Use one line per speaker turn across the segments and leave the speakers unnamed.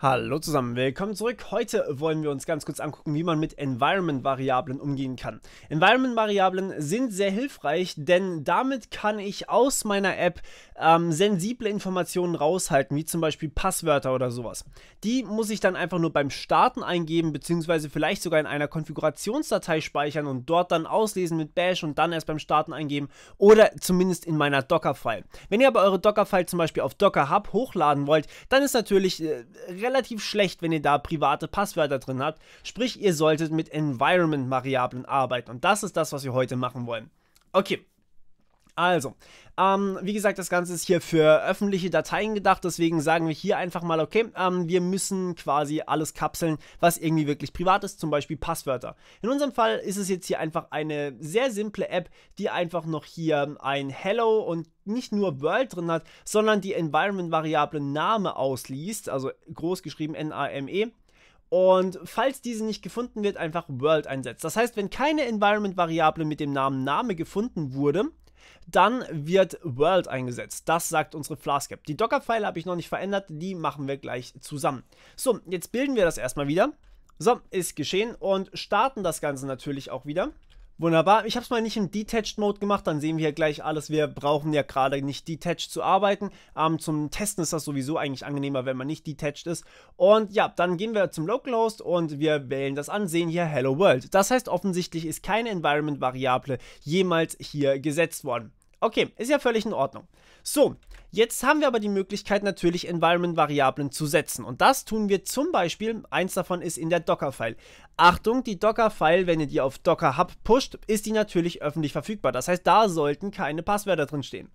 Hallo zusammen, willkommen zurück. Heute wollen wir uns ganz kurz angucken, wie man mit Environment-Variablen umgehen kann. Environment-Variablen sind sehr hilfreich, denn damit kann ich aus meiner App ähm, sensible Informationen raushalten, wie zum Beispiel Passwörter oder sowas. Die muss ich dann einfach nur beim Starten eingeben, beziehungsweise vielleicht sogar in einer Konfigurationsdatei speichern und dort dann auslesen mit Bash und dann erst beim Starten eingeben oder zumindest in meiner Docker-File. Wenn ihr aber eure Docker-File zum Beispiel auf Docker Hub hochladen wollt, dann ist natürlich... Äh, relativ schlecht, wenn ihr da private Passwörter drin habt. Sprich, ihr solltet mit Environment-Variablen arbeiten. Und das ist das, was wir heute machen wollen. Okay, also, ähm, wie gesagt, das Ganze ist hier für öffentliche Dateien gedacht, deswegen sagen wir hier einfach mal, okay, ähm, wir müssen quasi alles kapseln, was irgendwie wirklich privat ist, zum Beispiel Passwörter. In unserem Fall ist es jetzt hier einfach eine sehr simple App, die einfach noch hier ein Hello und nicht nur World drin hat, sondern die Environment-Variable Name ausliest, also groß geschrieben N-A-M-E. Und falls diese nicht gefunden wird, einfach World einsetzt. Das heißt, wenn keine Environment-Variable mit dem Namen Name gefunden wurde, dann wird World eingesetzt. Das sagt unsere Flask Flaskap. Die docker Dockerpfeile habe ich noch nicht verändert. Die machen wir gleich zusammen. So, jetzt bilden wir das erstmal wieder. So, ist geschehen und starten das Ganze natürlich auch wieder. Wunderbar. Ich habe es mal nicht im Detached Mode gemacht, dann sehen wir ja gleich alles. Wir brauchen ja gerade nicht detached zu arbeiten. Ähm, zum Testen ist das sowieso eigentlich angenehmer, wenn man nicht detached ist. Und ja, dann gehen wir zum Localhost und wir wählen das an, sehen hier Hello World. Das heißt, offensichtlich ist keine Environment-Variable jemals hier gesetzt worden. Okay, ist ja völlig in Ordnung. So, jetzt haben wir aber die Möglichkeit natürlich Environment-Variablen zu setzen und das tun wir zum Beispiel, eins davon ist in der Docker-File. Achtung, die Docker-File, wenn ihr die auf Docker Hub pusht, ist die natürlich öffentlich verfügbar. Das heißt, da sollten keine Passwörter drin stehen.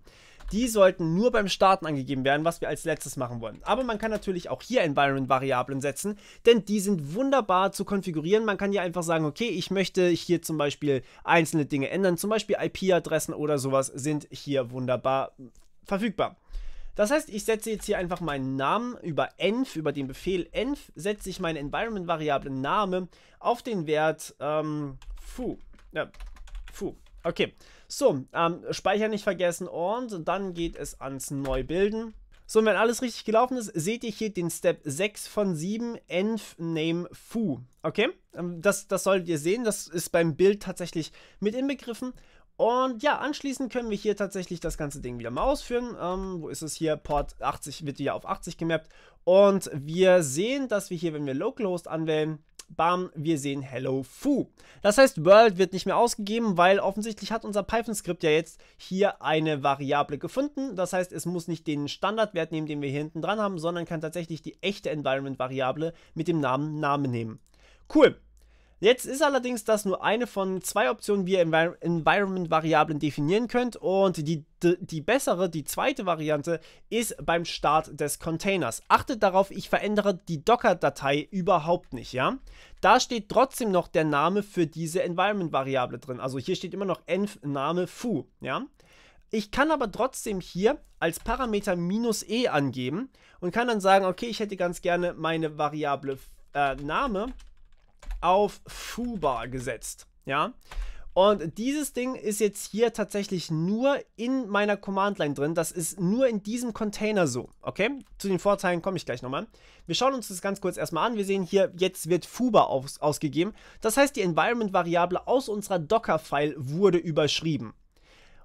Die sollten nur beim Starten angegeben werden, was wir als letztes machen wollen. Aber man kann natürlich auch hier Environment-Variablen setzen, denn die sind wunderbar zu konfigurieren. Man kann hier einfach sagen, okay, ich möchte hier zum Beispiel einzelne Dinge ändern, zum Beispiel IP-Adressen oder sowas sind hier wunderbar verfügbar. Das heißt, ich setze jetzt hier einfach meinen Namen über env, über den Befehl env, setze ich meine Environment-Variable Name auf den Wert ähm, foo. Ja, foo. Okay, so, ähm, Speicher nicht vergessen und dann geht es ans Neubilden. So, und wenn alles richtig gelaufen ist, seht ihr hier den Step 6 von 7, Env Name Foo. Okay, ähm, das, das solltet ihr sehen, das ist beim Bild tatsächlich mit inbegriffen. Und ja, anschließend können wir hier tatsächlich das ganze Ding wieder mal ausführen. Ähm, wo ist es hier? Port 80 wird wieder auf 80 gemappt. Und wir sehen, dass wir hier, wenn wir Localhost anwählen, bam, wir sehen Hello Foo. Das heißt, World wird nicht mehr ausgegeben, weil offensichtlich hat unser Python-Skript ja jetzt hier eine Variable gefunden. Das heißt, es muss nicht den Standardwert nehmen, den wir hier hinten dran haben, sondern kann tatsächlich die echte Environment-Variable mit dem Namen Name nehmen. Cool. Jetzt ist allerdings das nur eine von zwei Optionen, wie ihr Envir Environment-Variablen definieren könnt und die, die, die bessere, die zweite Variante ist beim Start des Containers. Achtet darauf, ich verändere die Docker-Datei überhaupt nicht, ja? Da steht trotzdem noch der Name für diese Environment-Variable drin. Also hier steht immer noch env-name foo, ja? Ich kann aber trotzdem hier als Parameter minus e angeben und kann dann sagen, okay, ich hätte ganz gerne meine Variable äh, Name auf Fuba gesetzt. Ja. Und dieses Ding ist jetzt hier tatsächlich nur in meiner Command Line drin. Das ist nur in diesem Container so. Okay? Zu den Vorteilen komme ich gleich nochmal. Wir schauen uns das ganz kurz erstmal an. Wir sehen hier, jetzt wird Fuba aus ausgegeben. Das heißt, die Environment-Variable aus unserer Docker-File wurde überschrieben.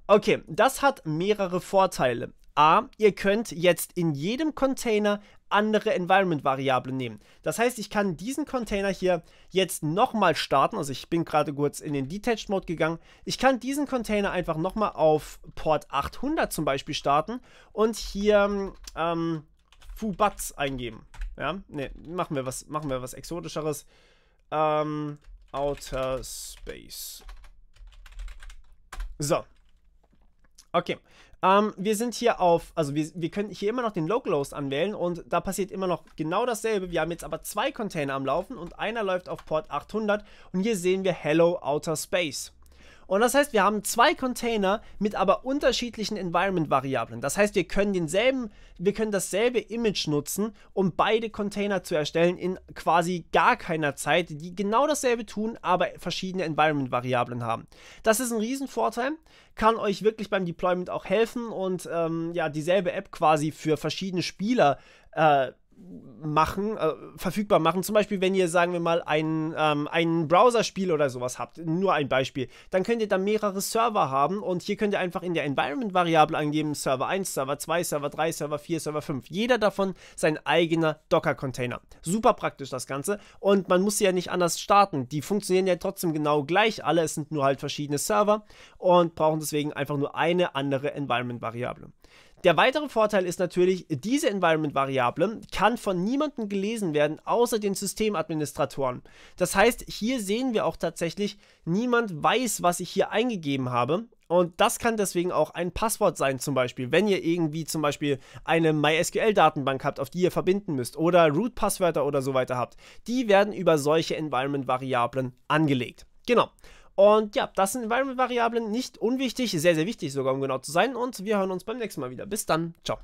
Okay, das hat mehrere Vorteile. A, ihr könnt jetzt in jedem Container andere Environment-Variablen nehmen. Das heißt, ich kann diesen Container hier jetzt nochmal starten. Also ich bin gerade kurz in den Detached Mode gegangen. Ich kann diesen Container einfach nochmal auf Port 800 zum Beispiel starten und hier ähm, Fubats eingeben. Ja, ne, machen wir was, machen wir was Exotischeres. Ähm, Outer Space. So. Okay, ähm, wir sind hier auf, also wir, wir können hier immer noch den Localhost anwählen und da passiert immer noch genau dasselbe. Wir haben jetzt aber zwei Container am Laufen und einer läuft auf Port 800 und hier sehen wir Hello Outer Space. Und das heißt, wir haben zwei Container mit aber unterschiedlichen Environment-Variablen. Das heißt, wir können denselben, wir können dasselbe Image nutzen, um beide Container zu erstellen in quasi gar keiner Zeit, die genau dasselbe tun, aber verschiedene Environment-Variablen haben. Das ist ein Riesenvorteil, kann euch wirklich beim Deployment auch helfen und ähm, ja, dieselbe App quasi für verschiedene Spieler äh, machen, äh, verfügbar machen. Zum Beispiel, wenn ihr, sagen wir mal, ein, ähm, ein Browser-Spiel oder sowas habt, nur ein Beispiel, dann könnt ihr da mehrere Server haben und hier könnt ihr einfach in der Environment-Variable angeben, Server 1, Server 2, Server 3, Server 4, Server 5. Jeder davon sein eigener Docker-Container. Super praktisch das Ganze und man muss sie ja nicht anders starten. Die funktionieren ja trotzdem genau gleich alle, es sind nur halt verschiedene Server und brauchen deswegen einfach nur eine andere Environment-Variable. Der weitere Vorteil ist natürlich, diese Environment-Variable kann von niemandem gelesen werden, außer den Systemadministratoren. Das heißt, hier sehen wir auch tatsächlich, niemand weiß, was ich hier eingegeben habe. Und das kann deswegen auch ein Passwort sein, zum Beispiel, wenn ihr irgendwie zum Beispiel eine MySQL-Datenbank habt, auf die ihr verbinden müsst, oder Root-Passwörter oder so weiter habt. Die werden über solche Environment-Variablen angelegt. Genau. Und ja, das sind Environment-Variablen nicht unwichtig, sehr, sehr wichtig sogar, um genau zu sein. Und wir hören uns beim nächsten Mal wieder. Bis dann, ciao.